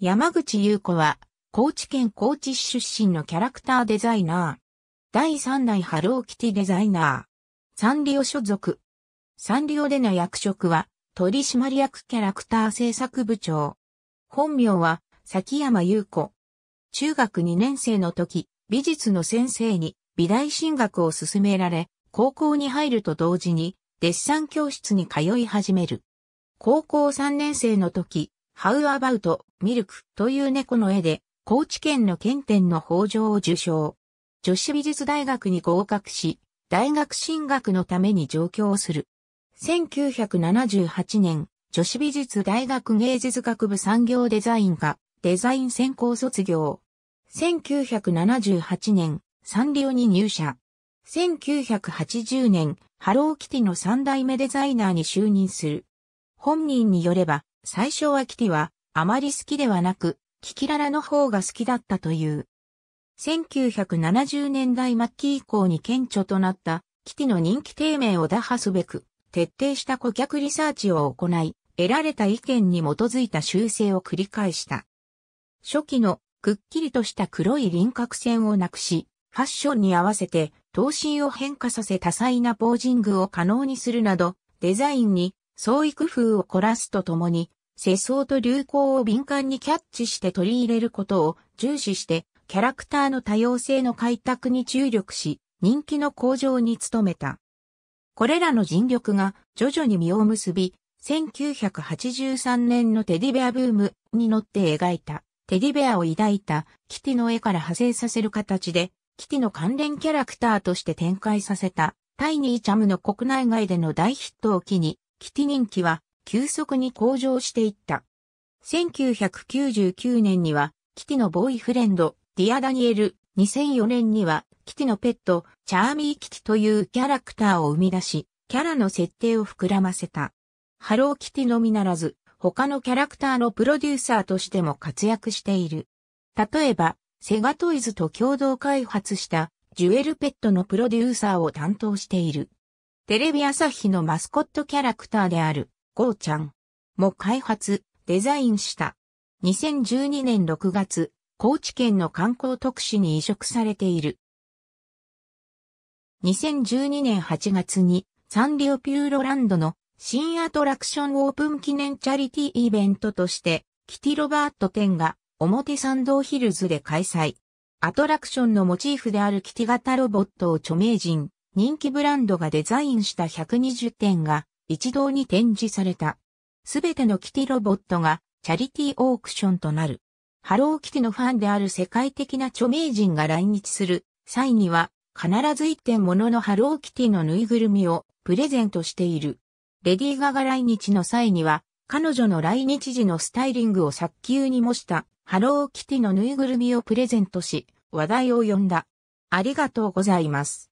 山口優子は、高知県高知市出身のキャラクターデザイナー。第3代ハローキティデザイナー。サンリオ所属。サンリオでの役職は、取締役キャラクター制作部長。本名は、崎山優子。中学2年生の時、美術の先生に美大進学を勧められ、高校に入ると同時に、デッサン教室に通い始める。高校3年生の時、How About Milk という猫の絵で、高知県の県展の法上を受賞。女子美術大学に合格し、大学進学のために上京する。1978年、女子美術大学芸術学部産業デザイン科、デザイン専攻卒業。1978年、サンリオに入社。1980年、ハローキティの三代目デザイナーに就任する。本人によれば、最初はキティはあまり好きではなく、キキララの方が好きだったという。1970年代末期以降に顕著となったキティの人気低迷を打破すべく、徹底した顧客リサーチを行い、得られた意見に基づいた修正を繰り返した。初期のくっきりとした黒い輪郭線をなくし、ファッションに合わせて頭身を変化させ多彩なポージングを可能にするなど、デザインに創意工夫を凝らすとともに、世相と流行を敏感にキャッチして取り入れることを重視して、キャラクターの多様性の開拓に注力し、人気の向上に努めた。これらの尽力が徐々に実を結び、1983年のテディベアブームに乗って描いた、テディベアを抱いたキティの絵から派生させる形で、キティの関連キャラクターとして展開させた、タイニーチャムの国内外での大ヒットを機に、キティ人気は急速に向上していった。1999年には、キティのボーイフレンド、ディア・ダニエル、2004年には、キティのペット、チャーミー・キティというキャラクターを生み出し、キャラの設定を膨らませた。ハロー・キティのみならず、他のキャラクターのプロデューサーとしても活躍している。例えば、セガトイズと共同開発したジュエルペットのプロデューサーを担当している。テレビ朝日のマスコットキャラクターであるゴーちゃんも開発、デザインした。2012年6月、高知県の観光特使に移植されている。2012年8月にサンリオピューロランドの新アトラクションオープン記念チャリティーイベントとして、キティロバート展が表参道ヒルズで開催。アトラクションのモチーフであるキティ型ロボットを著名人、人気ブランドがデザインした120点が一堂に展示された。すべてのキティロボットがチャリティーオークションとなる。ハローキティのファンである世界的な著名人が来日する際には必ず一点もののハローキティのぬいぐるみをプレゼントしている。レディー・ガガ来日の際には彼女の来日時のスタイリングを早急に模したハローキティのぬいぐるみをプレゼントし話題を呼んだ。ありがとうございます。